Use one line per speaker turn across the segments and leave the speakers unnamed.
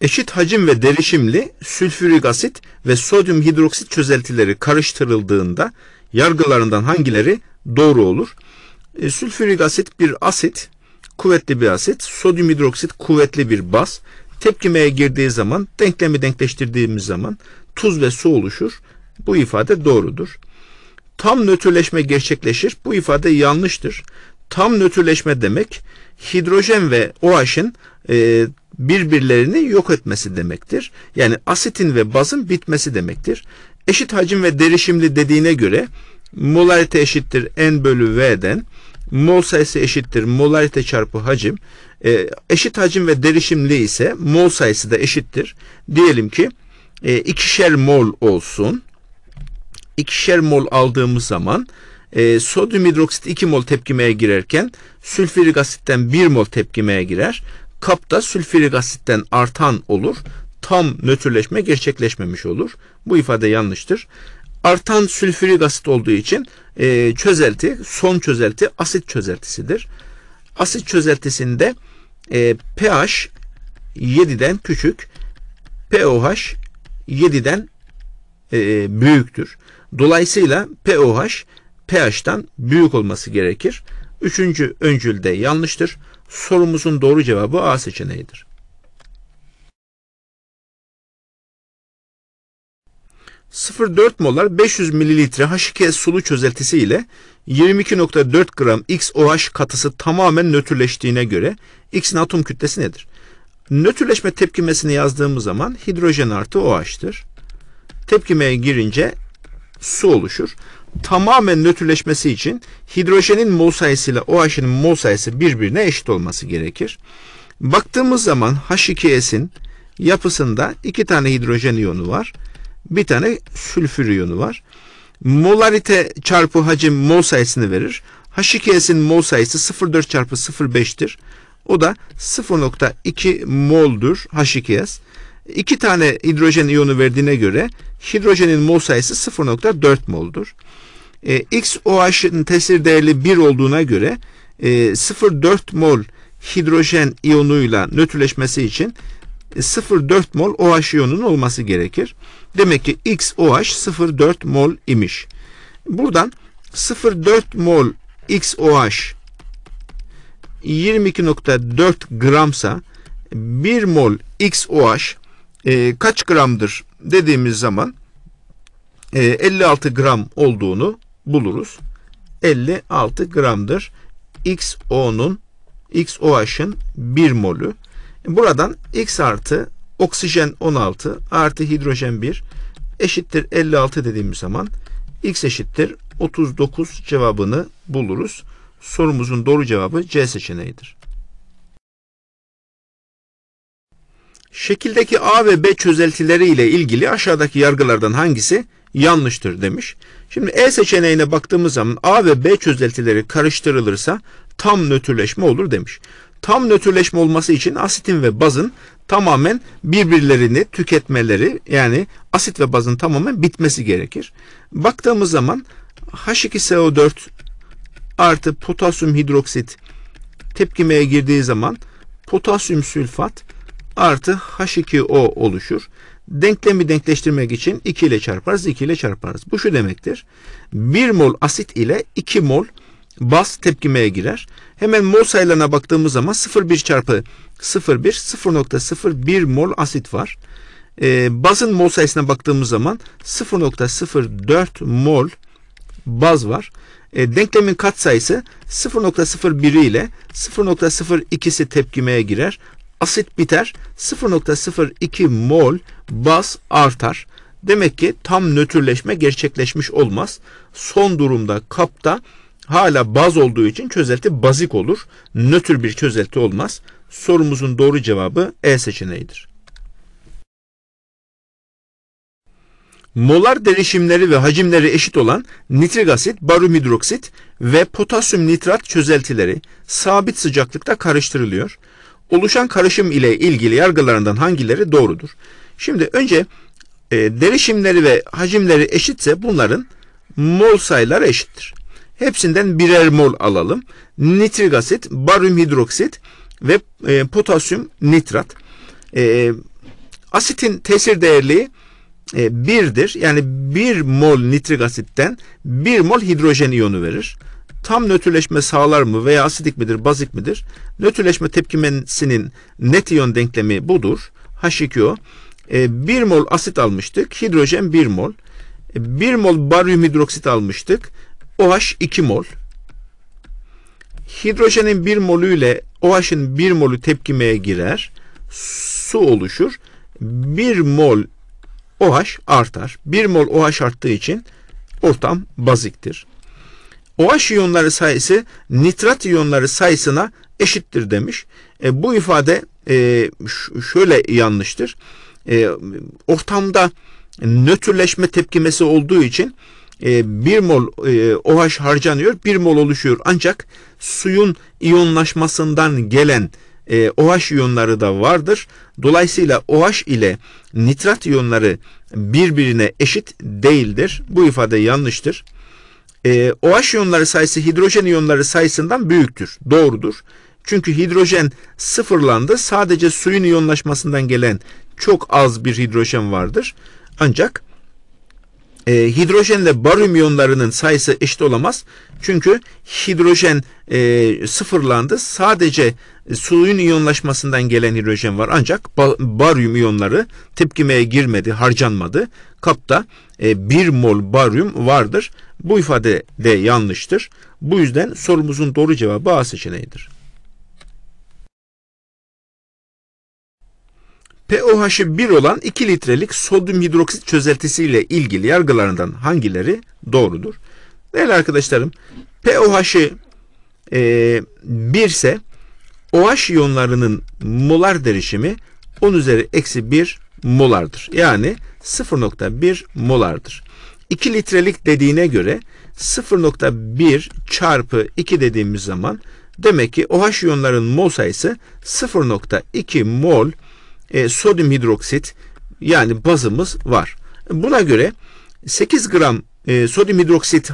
eşit hacim ve derişimli sülfürik asit ve sodyum hidroksit çözeltileri karıştırıldığında yargılarından hangileri doğru olur? E, sülfürik asit bir asit, kuvvetli bir asit, sodyum hidroksit kuvvetli bir baz. Tepkimeye girdiği zaman, denklemi denkleştirdiğimiz zaman tuz ve su oluşur. Bu ifade doğrudur. Tam nötrleşme gerçekleşir. Bu ifade yanlıştır. Tam nötrleşme demek hidrojen ve OH'ın e, birbirlerini yok etmesi demektir. Yani asitin ve bazın bitmesi demektir. Eşit hacim ve derişimli dediğine göre molarite eşittir n bölü v'den mol sayısı eşittir molarite çarpı hacim. E, eşit hacim ve derişimli ise mol sayısı da eşittir. Diyelim ki e, ikişer mol olsun. İkişer mol aldığımız zaman e, sodyum hidroksit 2 mol tepkimeye girerken sülfürik asitten 1 mol tepkimeye girer. Kapta sülfürik asitten artan olur. Tam nötrleşme gerçekleşmemiş olur. Bu ifade yanlıştır. Artan sülfürik asit olduğu için e, çözelti, son çözelti asit çözeltisidir. Asit çözeltisinde e, pH 7'den küçük, pOH 7'den e, büyüktür. Dolayısıyla pOH pH'tan büyük olması gerekir. Üçüncü öncülde yanlıştır. Sorumuzun doğru cevabı A seçeneğidir. .4 molar 500 mililitre H2S sulu çözeltisi ile 22.4 gram XOH katısı tamamen nötrleştiğine göre X'in atom kütlesi nedir? Nötrleşme tepkimesini yazdığımız zaman hidrojen artı OH'tır. Tepkimeye girince su oluşur tamamen nötrleşmesi için hidrojenin mol sayısıyla OH'ın mol sayısı birbirine eşit olması gerekir. Baktığımız zaman H2S'in yapısında iki tane hidrojen iyonu var. Bir tane sülfür iyonu var. Molarite çarpı hacim mol sayısını verir. H2S'in mol sayısı 0,4 çarpı 0,5'tir. O da 0,2 moldur H2S. 2 tane hidrojen iyonu verdiğine göre hidrojenin mol sayısı 0.4 moldur. E, XOH'ın tesir değeri 1 olduğuna göre e, 0.4 mol hidrojen iyonuyla nötrleşmesi için 0.4 e, mol OH iyonunun olması gerekir. Demek ki XOH 0.4 mol imiş. Buradan 0.4 mol XOH 22.4 gramsa 1 mol XOH e, kaç gramdır dediğimiz zaman e, 56 gram olduğunu buluruz. 56 gramdır. XO'nun XOH'ın 1 molü. Buradan X artı oksijen 16 artı hidrojen 1 eşittir 56 dediğimiz zaman X eşittir 39 cevabını buluruz. Sorumuzun doğru cevabı C seçeneğidir. Şekildeki A ve B çözeltileri ile ilgili aşağıdaki yargılardan hangisi yanlıştır demiş. Şimdi E seçeneğine baktığımız zaman A ve B çözeltileri karıştırılırsa tam nötrleşme olur demiş. Tam nötrleşme olması için asitin ve bazın tamamen birbirlerini tüketmeleri yani asit ve bazın tamamen bitmesi gerekir. Baktığımız zaman H2SO4 artı potasyum hidroksit tepkimeye girdiği zaman potasyum sülfat artı H2O oluşur. Denklemi denkleştirmek için 2 ile çarparız, 2 ile çarparız. Bu şu demektir. 1 mol asit ile 2 mol baz tepkimeye girer. Hemen mol sayılarına baktığımız zaman 0,1 çarpı 0,1 0,01 mol asit var. E, bazın mol sayısına baktığımız zaman 0,04 mol baz var. E, denklemin katsayısı 0.01 ile 0.02'si tepkimeye girer asit biter. 0.02 mol baz artar. Demek ki tam nötrleşme gerçekleşmiş olmaz. Son durumda kapta hala baz olduğu için çözelti bazik olur. Nötr bir çözelti olmaz. Sorumuzun doğru cevabı E seçeneğidir. Molar derişimleri ve hacimleri eşit olan nitrik asit, barium hidroksit ve potasyum nitrat çözeltileri sabit sıcaklıkta karıştırılıyor oluşan karışım ile ilgili yargılarından hangileri doğrudur? Şimdi önce e, derişimleri ve hacimleri eşitse bunların mol sayıları eşittir. Hepsinden birer mol alalım. Nitrik asit, baryum hidroksit ve e, potasyum nitrat. E, asitin tesir değerliği e, 1'dir. Yani bir mol nitrik asitten 1 mol hidrojen iyonu verir tam nötrleşme sağlar mı veya asidik midir, bazik midir? Nötrleşme tepkimesinin net iyon denklemi budur. H2O. 1 e, mol asit almıştık. Hidrojen 1 mol. E, 1 mol baryum hidroksit almıştık. OH 2 mol. Hidrojenin 1 molü ile OH'ın 1 molü tepkimeye girer. Su oluşur. 1 mol OH artar. 1 mol OH arttığı için ortam baziktir. OH iyonları sayısı nitrat iyonları sayısına eşittir demiş. E, bu ifade e, şöyle yanlıştır. E, ortamda nötrleşme tepkimesi olduğu için e, 1 mol e, OH harcanıyor, 1 mol oluşuyor. Ancak suyun iyonlaşmasından gelen e, OH iyonları da vardır. Dolayısıyla OH ile nitrat iyonları birbirine eşit değildir. Bu ifade yanlıştır e, OH iyonları sayısı hidrojen iyonları sayısından büyüktür. Doğrudur. Çünkü hidrojen sıfırlandı. Sadece suyun iyonlaşmasından gelen çok az bir hidrojen vardır. Ancak e, hidrojenle barium iyonlarının sayısı eşit olamaz. Çünkü hidrojen e, sıfırlandı. Sadece suyun iyonlaşmasından gelen hidrojen var. Ancak baryum iyonları tepkimeye girmedi, harcanmadı. Kapta e, 1 mol baryum vardır. Bu ifade de yanlıştır. Bu yüzden sorumuzun doğru cevabı A seçeneğidir. pOH'ı 1 olan 2 litrelik sodyum hidroksit çözeltisiyle ilgili yargılarından hangileri doğrudur? Değerli arkadaşlarım, pOH'ı e, 1 ise OH iyonlarının molar derişimi 10 üzeri eksi 1 molardır. Yani 0.1 molardır. 2 litrelik dediğine göre 0.1 çarpı 2 dediğimiz zaman demek ki OH iyonların mol sayısı 0.2 mol e, sodyum hidroksit yani bazımız var. Buna göre 8 gram e, sodyum hidroksit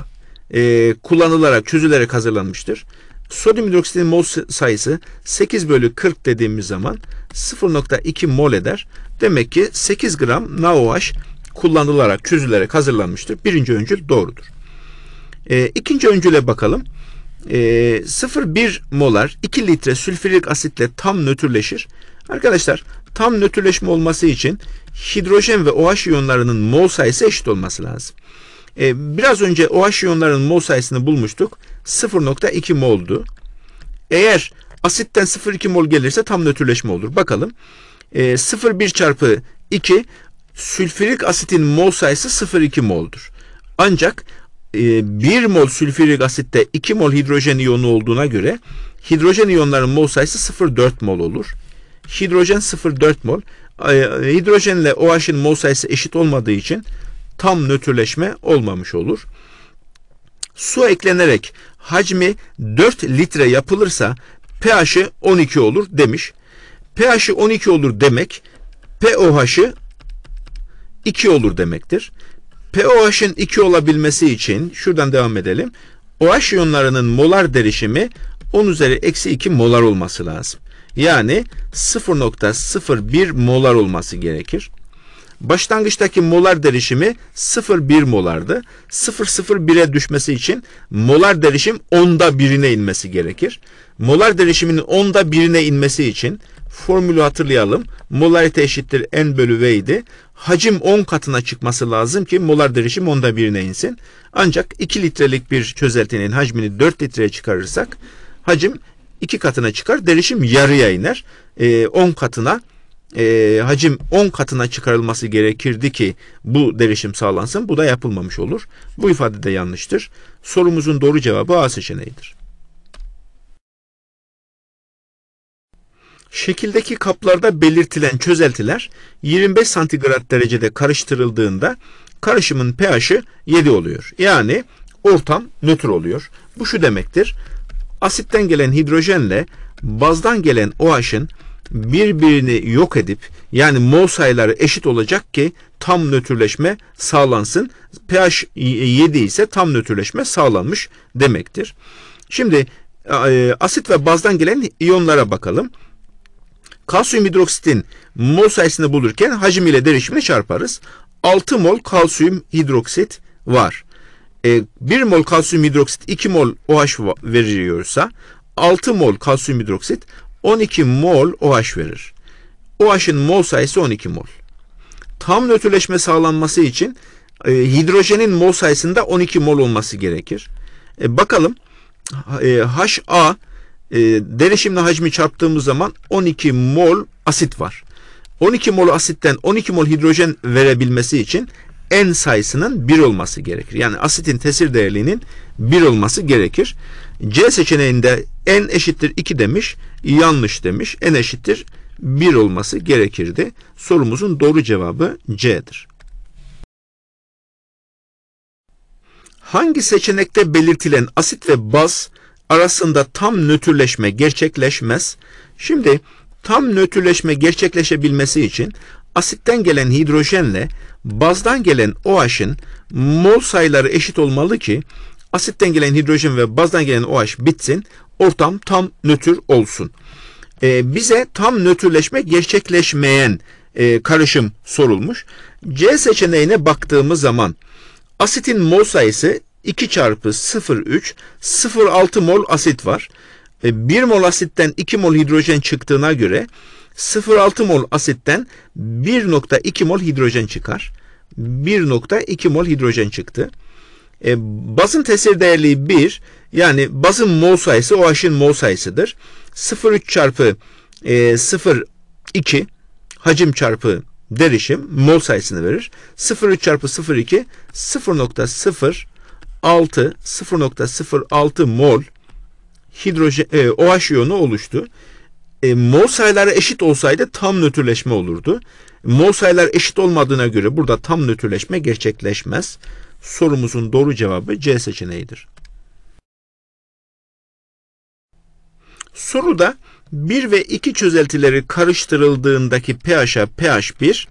e, kullanılarak çözülerek hazırlanmıştır. Sodyum hidroksitin mol sayısı 8 bölü 40 dediğimiz zaman 0.2 mol eder. Demek ki 8 gram NaOH kullanılarak, çözülerek hazırlanmıştır. Birinci öncül doğrudur. E, ikinci öncüle bakalım. E, ee, 0,1 molar 2 litre sülfürik asitle tam nötrleşir. Arkadaşlar tam nötrleşme olması için hidrojen ve OH iyonlarının mol sayısı eşit olması lazım. E, biraz önce OH iyonlarının mol sayısını bulmuştuk. 0.2 moldu. Eğer asitten 0.2 mol gelirse tam nötrleşme olur. Bakalım. E, 0.1 çarpı 2 sülfürik asitin mol sayısı 0,2 moldur. Ancak 1 e, mol sülfürik asitte 2 mol hidrojen iyonu olduğuna göre hidrojen iyonların mol sayısı 0,4 mol olur. Hidrojen 0,4 mol. E, e, hidrojenle OH'ın mol sayısı eşit olmadığı için tam nötrleşme olmamış olur. Su eklenerek hacmi 4 litre yapılırsa pH'i 12 olur demiş. pH'i 12 olur demek POH'ı 2 olur demektir. POH'ın 2 olabilmesi için şuradan devam edelim. OH iyonlarının molar derişimi 10 üzeri eksi 2 molar olması lazım. Yani 0.01 molar olması gerekir. Başlangıçtaki molar derişimi 0,1 molardı. 0,01'e düşmesi için molar derişim onda birine inmesi gerekir. Molar derişiminin onda birine inmesi için formülü hatırlayalım. Molarite eşittir n bölü v idi. Hacim 10 katına çıkması lazım ki molar derişim onda birine insin. Ancak 2 litrelik bir çözeltinin hacmini 4 litreye çıkarırsak hacim 2 katına çıkar. Derişim yarıya iner. E, katına e, hacim 10 katına çıkarılması gerekirdi ki bu derişim sağlansın. Bu da yapılmamış olur. Bu ifade de yanlıştır. Sorumuzun doğru cevabı A seçeneğidir. Şekildeki kaplarda belirtilen çözeltiler 25 santigrat derecede karıştırıldığında karışımın pH'i 7 oluyor. Yani ortam nötr oluyor. Bu şu demektir. Asitten gelen hidrojenle bazdan gelen OH'ın birbirini yok edip yani mol sayıları eşit olacak ki tam nötrleşme sağlansın. pH 7 ise tam nötrleşme sağlanmış demektir. Şimdi e, asit ve bazdan gelen iyonlara bakalım. Kalsiyum hidroksitin mol sayısını bulurken hacim ile derişimini çarparız. 6 mol kalsiyum hidroksit var. E, 1 mol kalsiyum hidroksit 2 mol OH veriyorsa 6 mol kalsiyum hidroksit 12 mol OH verir. OH'ın mol sayısı 12 mol. Tam nötrleşme sağlanması için e, hidrojenin mol sayısında 12 mol olması gerekir. E, bakalım e, HA e, ee, derişimle hacmi çarptığımız zaman 12 mol asit var. 12 mol asitten 12 mol hidrojen verebilmesi için n sayısının 1 olması gerekir. Yani asitin tesir değerliğinin 1 olması gerekir. C seçeneğinde n eşittir 2 demiş, yanlış demiş. N eşittir 1 olması gerekirdi. Sorumuzun doğru cevabı C'dir. Hangi seçenekte belirtilen asit ve baz arasında tam nötrleşme gerçekleşmez. Şimdi tam nötrleşme gerçekleşebilmesi için asitten gelen hidrojenle bazdan gelen OH'ın mol sayıları eşit olmalı ki asitten gelen hidrojen ve bazdan gelen OH bitsin. Ortam tam nötr olsun. Ee, bize tam nötrleşme gerçekleşmeyen e, karışım sorulmuş. C seçeneğine baktığımız zaman asitin mol sayısı 2 çarpı 0,3 0,6 mol asit var. 1 e, mol asitten 2 mol hidrojen çıktığına göre 0,6 mol asitten 1,2 mol hidrojen çıkar. 1,2 mol hidrojen çıktı. E, basın tesir değerliği 1 yani basın mol sayısı OH'ın mol sayısıdır. 0,3 çarpı e, 0,2 hacim çarpı derişim mol sayısını verir. 0,3 çarpı 0,2 0.0 6 0.06 mol hidrojen e, OH iyonu oluştu. E, mol sayıları eşit olsaydı tam nötrleşme olurdu. Mol sayılar eşit olmadığına göre burada tam nötrleşme gerçekleşmez. Sorumuzun doğru cevabı C seçeneğidir. Soruda 1 ve 2 çözeltileri karıştırıldığındaki pH'a pH 1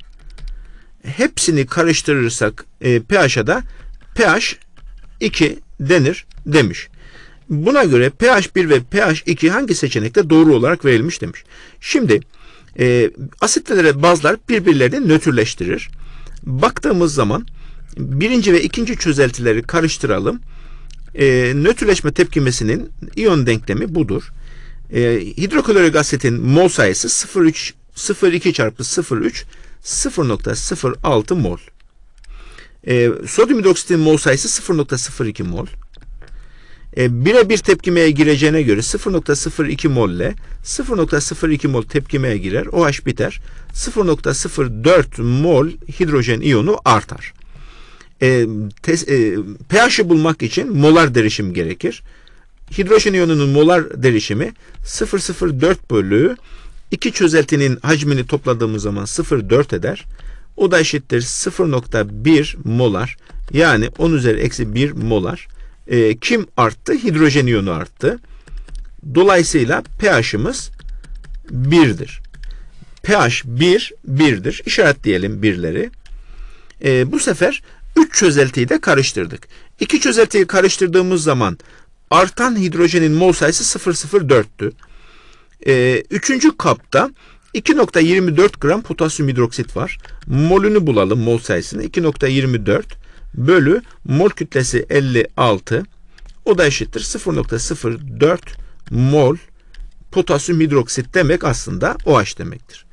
hepsini karıştırırsak e, pH'a da pH 2 denir demiş. Buna göre pH 1 ve pH 2 hangi seçenekte doğru olarak verilmiş demiş. Şimdi e, asitlere bazlar birbirlerini nötrleştirir. Baktığımız zaman birinci ve ikinci çözeltileri karıştıralım. E, nötrleşme tepkimesinin iyon denklemi budur. E, hidroklorik asitin mol sayısı 0,2 çarpı 0,3 0,06 mol. E, sodyum hidroksitin mol sayısı 0.02 mol. E, ee, bire tepkimeye gireceğine göre 0.02 mol ile 0.02 mol tepkimeye girer. OH biter. 0.04 mol hidrojen iyonu artar. E, tes, e, pH'i bulmak için molar derişim gerekir. Hidrojen iyonunun molar derişimi 0.04 bölü 2 çözeltinin hacmini topladığımız zaman 0.4 eder. O da eşittir 0.1 molar. Yani 10 üzeri eksi 1 molar. E, kim arttı? Hidrojen iyonu arttı. Dolayısıyla pH'imiz 1'dir. pH 1, 1'dir. İşaretleyelim birleri. E, bu sefer 3 çözeltiyi de karıştırdık. 2 çözeltiyi karıştırdığımız zaman artan hidrojenin mol sayısı 0,04'tü. E, ee, üçüncü kapta 2.24 gram potasyum hidroksit var. Molünü bulalım mol sayısını. 2.24 bölü mol kütlesi 56. O da eşittir 0.04 mol potasyum hidroksit demek aslında OH demektir.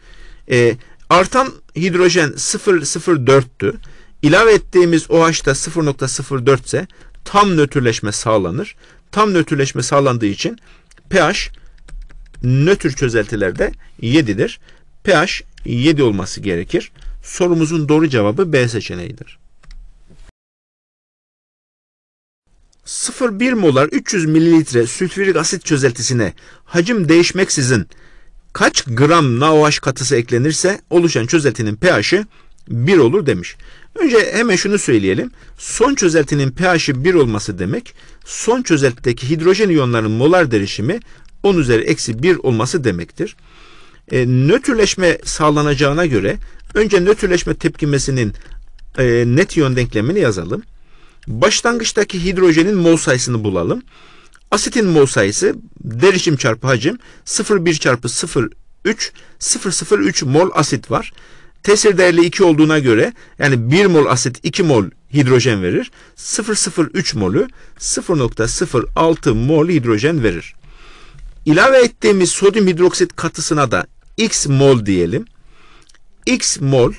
E, artan hidrojen 0.04'tü. İlave ettiğimiz OH da 0.04 ise tam nötrleşme sağlanır. Tam nötrleşme sağlandığı için pH nötr çözeltilerde 7'dir. pH 7 olması gerekir. Sorumuzun doğru cevabı B seçeneğidir. 0,1 molar 300 mililitre sülfürik asit çözeltisine hacim değişmeksizin kaç gram NaOH katısı eklenirse oluşan çözeltinin pH'i 1 olur demiş. Önce hemen şunu söyleyelim. Son çözeltinin pH'i 1 olması demek son çözeltideki hidrojen iyonlarının molar derişimi 10 üzeri eksi 1 olması demektir. E, nötrleşme sağlanacağına göre önce nötrleşme tepkimesinin e, net yön denklemini yazalım. Başlangıçtaki hidrojenin mol sayısını bulalım. Asitin mol sayısı derişim çarpı hacim 0,1 çarpı 0,3 0,03 mol asit var. Tesir değerli 2 olduğuna göre yani 1 mol asit 2 mol hidrojen verir. 0,03 molü 0,06 mol hidrojen verir ilave ettiğimiz sodyum hidroksit katısına da X mol diyelim. X mol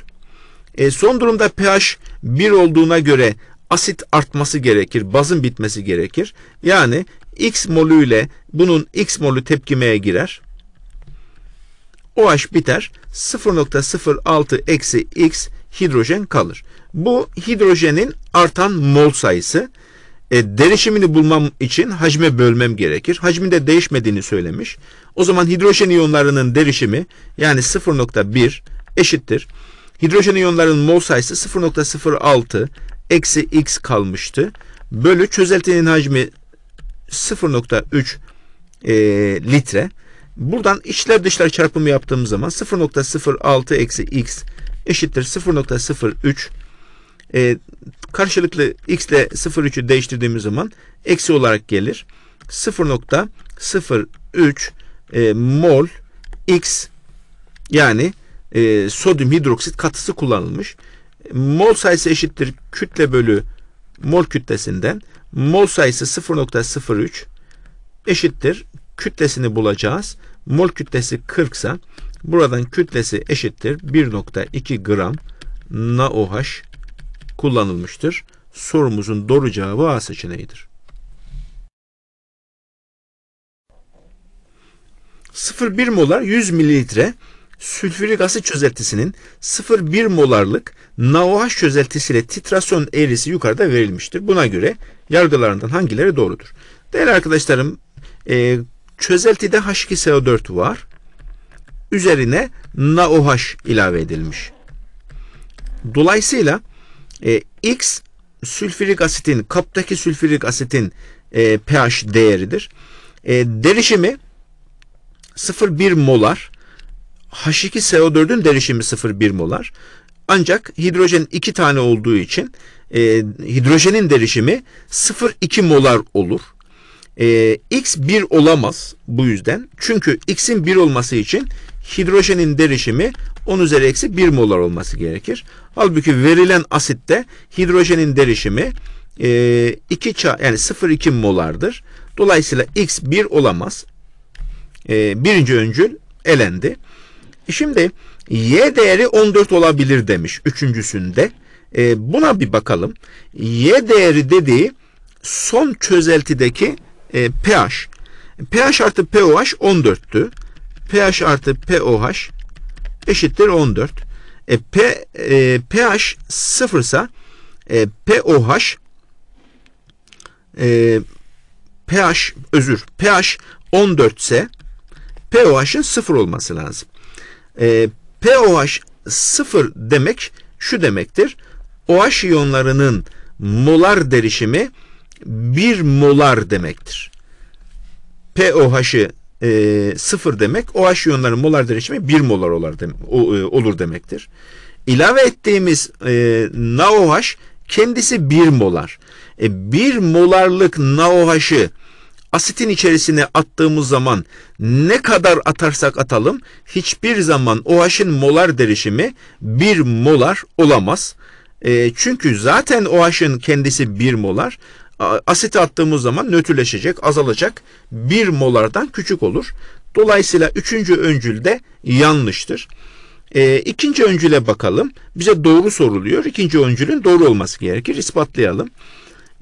e, son durumda pH 1 olduğuna göre asit artması gerekir, bazın bitmesi gerekir. Yani X molü ile bunun X molü tepkimeye girer. OH biter. 0.06 eksi X hidrojen kalır. Bu hidrojenin artan mol sayısı. E, derişimini bulmam için hacme bölmem gerekir. Hacmin de değişmediğini söylemiş. O zaman hidrojen iyonlarının derişimi yani 0.1 eşittir. Hidrojen iyonlarının mol sayısı 0.06 eksi x kalmıştı. Bölü çözeltinin hacmi 0.3 e, litre. Buradan içler dışlar çarpımı yaptığımız zaman 0.06 eksi x eşittir 0.03 e, karşılıklı x ile 0,3'ü değiştirdiğimiz zaman eksi olarak gelir. 0.03 e, mol x yani e, sodyum hidroksit katısı kullanılmış. Mol sayısı eşittir kütle bölü mol kütlesinden. Mol sayısı 0.03 eşittir kütlesini bulacağız. Mol kütlesi 40 ise buradan kütlesi eşittir 1.2 gram NaOH kullanılmıştır. Sorumuzun doğru cevabı A seçeneğidir. 0,1 molar 100 mililitre sülfürik asit çözeltisinin 0,1 molarlık NaOH çözeltisiyle titrasyon eğrisi yukarıda verilmiştir. Buna göre yargılarından hangileri doğrudur? Değerli arkadaşlarım e, çözeltide H2SO4 var. Üzerine NaOH ilave edilmiş. Dolayısıyla e, X sülfürik asitin kaptaki sülfürik asitin e, pH değeridir. E, derişimi 0,1 molar. H2SO4'ün derişimi 0,1 molar. Ancak hidrojen 2 tane olduğu için e, hidrojenin derişimi 0,2 molar olur. E, X 1 olamaz bu yüzden. Çünkü X'in 1 olması için hidrojenin derişimi 10 üzeri eksi 1 molar olması gerekir. Halbuki verilen asitte hidrojenin derişimi e, 2 ça yani 0,2 molardır. Dolayısıyla x 1 olamaz. E, birinci öncül elendi. E şimdi y değeri 14 olabilir demiş üçüncüsünde. E, buna bir bakalım. Y değeri dediği son çözeltideki e, pH. E, pH artı pOH 14'tü. pH artı pOH eşittir 14. E, P, e, pH 0 ise POH e, pH e, özür pH 14 ise POH'ın 0 olması lazım. E, POH 0 demek şu demektir. OH iyonlarının molar derişimi 1 molar demektir. POH'ı e, sıfır demek OH iyonların molar derişimi bir molar olar dem, o, e, olur demektir. İlave ettiğimiz e, NaOH kendisi bir molar. E, 1 molarlık NaOH'ı asitin içerisine attığımız zaman ne kadar atarsak atalım hiçbir zaman OH'ın molar derişimi bir molar olamaz. E, çünkü zaten OH'ın kendisi bir molar. Asit attığımız zaman nötrleşecek, azalacak. 1 molardan küçük olur. Dolayısıyla üçüncü öncül de yanlıştır. E, ikinci öncüle bakalım. Bize doğru soruluyor. İkinci öncülün doğru olması gerekir. İspatlayalım.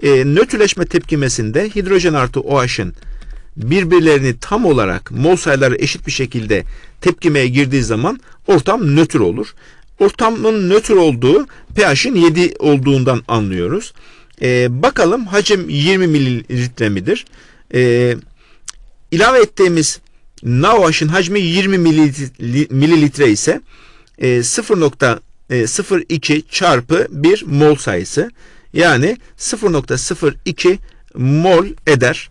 E, nötrleşme tepkimesinde hidrojen artı OH'ın birbirlerini tam olarak mol sayıları eşit bir şekilde tepkimeye girdiği zaman ortam nötr olur. Ortamın nötr olduğu pH'in 7 olduğundan anlıyoruz. E, bakalım hacim 20 mililitre midir? E, ee, ilave ettiğimiz Navaş'ın hacmi 20 mililitre ise e, 0.02 e, çarpı 1 mol sayısı. Yani 0.02 mol eder.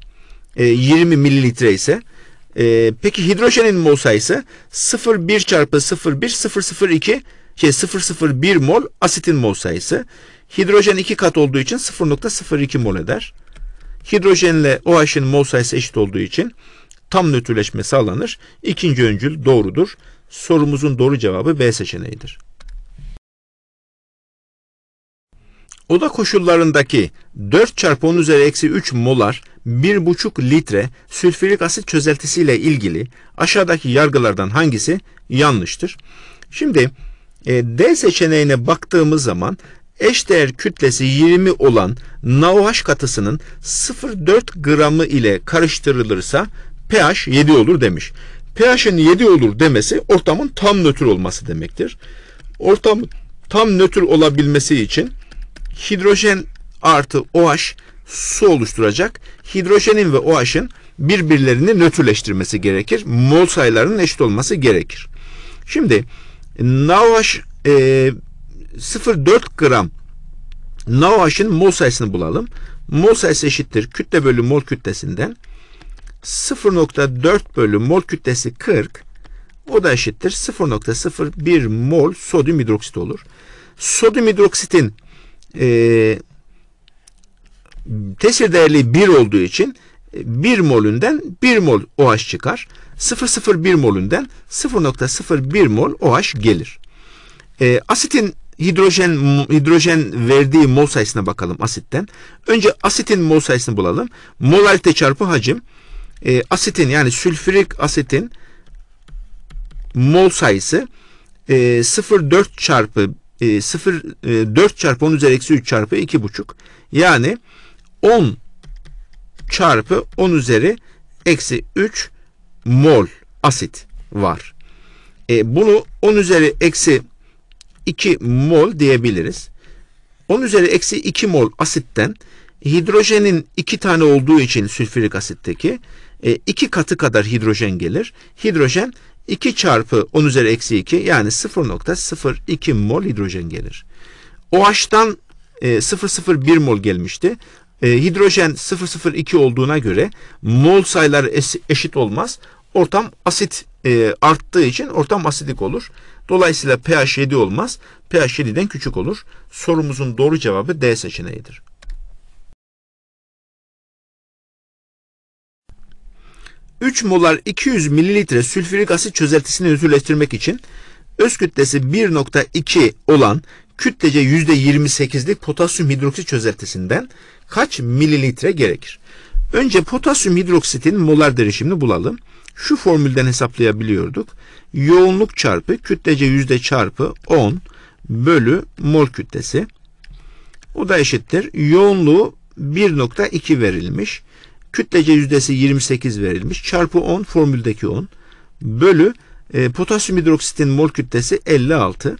20 e, mililitre ise. E, peki hidrojenin mol sayısı 0.1 çarpı 0.1 0.02 şey 0.01 mol asitin mol sayısı. Hidrojen iki kat olduğu için 0.02 mol eder. Hidrojenle OH'ın mol sayısı eşit olduğu için tam nötrleşme sağlanır. İkinci öncül doğrudur. Sorumuzun doğru cevabı B seçeneğidir. Oda koşullarındaki 4 çarpı 10 üzeri eksi 3 molar 1,5 litre sülfürik asit çözeltisi ile ilgili aşağıdaki yargılardan hangisi yanlıştır? Şimdi e, D seçeneğine baktığımız zaman eşdeğer kütlesi 20 olan NaOH katısının 0,4 gramı ile karıştırılırsa pH 7 olur demiş. pH'in 7 olur demesi ortamın tam nötr olması demektir. Ortam tam nötr olabilmesi için hidrojen artı OH su oluşturacak. Hidrojenin ve OH'ın birbirlerini nötrleştirmesi gerekir. Mol sayılarının eşit olması gerekir. Şimdi NaOH e, 0.4 gram NaOH'in mol sayısını bulalım. Mol sayısı eşittir kütle bölü mol kütlesinden 0.4 bölü mol kütlesi 40 o da eşittir 0.01 mol sodyum hidroksit olur. Sodyum hidroksitin e, tesir değerli 1 olduğu için 1 e, molünden 1 mol OH çıkar. 0.01 molünden 0.01 mol OH gelir. E, asitin hidrojen hidrojen verdiği mol sayısına bakalım asitten. Önce asitin mol sayısını bulalım. Molalite çarpı hacim. E, asitin yani sülfürik asitin mol sayısı e, 0,4 çarpı e, 0 e, 4 çarpı 10 üzeri eksi 3 çarpı 2,5. Yani 10 çarpı 10 üzeri eksi 3 mol asit var. E, bunu 10 üzeri eksi 2 mol diyebiliriz. 10 üzeri eksi 2 mol asitten hidrojenin 2 tane olduğu için sülfürik asitteki 2 e, katı kadar hidrojen gelir. Hidrojen 2 çarpı 10 üzeri eksi 2 yani 0.02 mol hidrojen gelir. OH'dan 0.01 e, mol gelmişti. E, hidrojen 0.02 olduğuna göre mol sayıları eşit olmaz. Ortam asit arttığı için ortam asidik olur. Dolayısıyla pH 7 olmaz. pH 7'den küçük olur. Sorumuzun doğru cevabı D seçeneğidir. Üç molar 200 mililitre sülfürik asit çözeltisini özürleştirmek için öz kütlesi 1.2 olan kütlece %28'lik potasyum hidroksit çözeltisinden kaç mililitre gerekir? Önce potasyum hidroksitin molar derişimini bulalım. Şu formülden hesaplayabiliyorduk yoğunluk çarpı kütlece yüzde çarpı 10 bölü mol kütlesi. Bu da eşittir. Yoğunluğu 1.2 verilmiş. Kütlece yüzdesi 28 verilmiş. Çarpı 10 formüldeki 10 bölü e, potasyum hidroksitin mol kütlesi 56.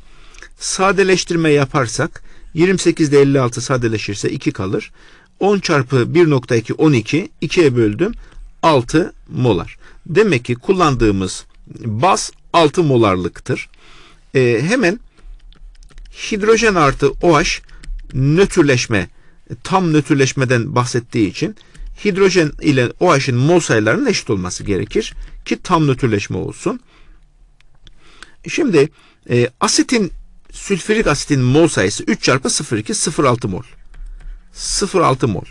Sadeleştirme yaparsak 28 ile 56 sadeleşirse 2 kalır. 10 çarpı 1.2 12 2'ye böldüm 6 molar. Demek ki kullandığımız bas 6 molarlıktır. E, hemen hidrojen artı OH nötrleşme tam nötrleşmeden bahsettiği için hidrojen ile OH'ın mol sayılarının eşit olması gerekir ki tam nötrleşme olsun. Şimdi e, asitin sülfürik asitin mol sayısı 3 çarpı 0,2 0,6 mol. 0,6 mol.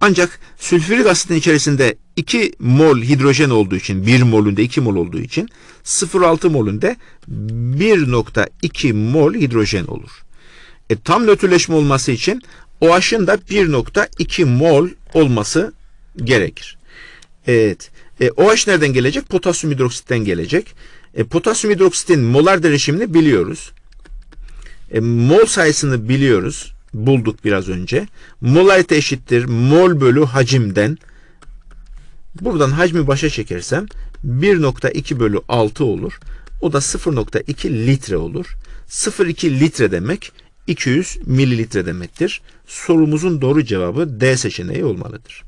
Ancak sülfürik asitin içerisinde 2 mol hidrojen olduğu için 1 molünde 2 mol olduğu için 0,6 molünde 1.2 mol hidrojen olur. E, tam nötrleşme olması için OH'ın da 1.2 mol olması gerekir. Evet. E, OH nereden gelecek? Potasyum hidroksitten gelecek. E, potasyum hidroksitin molar derişimini biliyoruz. E, mol sayısını biliyoruz. Bulduk biraz önce. Molarite eşittir mol bölü hacimden. Buradan hacmi başa çekersem 1.2 bölü 6 olur. O da 0.2 litre olur. 0.2 litre demek 200 mililitre demektir. Sorumuzun doğru cevabı D seçeneği olmalıdır.